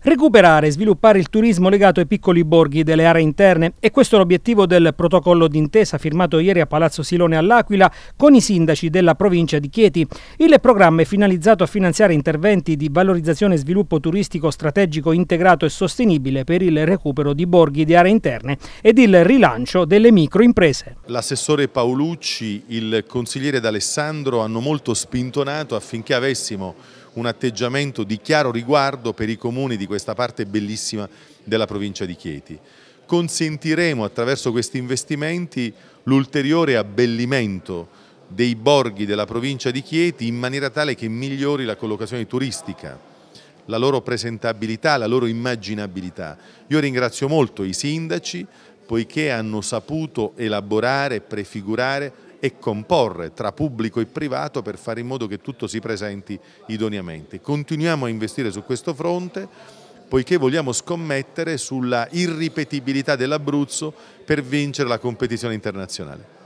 Recuperare e sviluppare il turismo legato ai piccoli borghi delle aree interne e questo è l'obiettivo del protocollo d'intesa firmato ieri a Palazzo Silone all'Aquila con i sindaci della provincia di Chieti. Il programma è finalizzato a finanziare interventi di valorizzazione e sviluppo turistico strategico integrato e sostenibile per il recupero di borghi di aree interne ed il rilancio delle microimprese. L'assessore Paolucci, il consigliere D'Alessandro hanno molto spintonato affinché avessimo un atteggiamento di chiaro riguardo per i comuni di questa parte bellissima della provincia di Chieti. Consentiremo attraverso questi investimenti l'ulteriore abbellimento dei borghi della provincia di Chieti in maniera tale che migliori la collocazione turistica, la loro presentabilità, la loro immaginabilità. Io ringrazio molto i sindaci poiché hanno saputo elaborare, e prefigurare e comporre tra pubblico e privato per fare in modo che tutto si presenti idoneamente. Continuiamo a investire su questo fronte poiché vogliamo scommettere sulla irripetibilità dell'Abruzzo per vincere la competizione internazionale.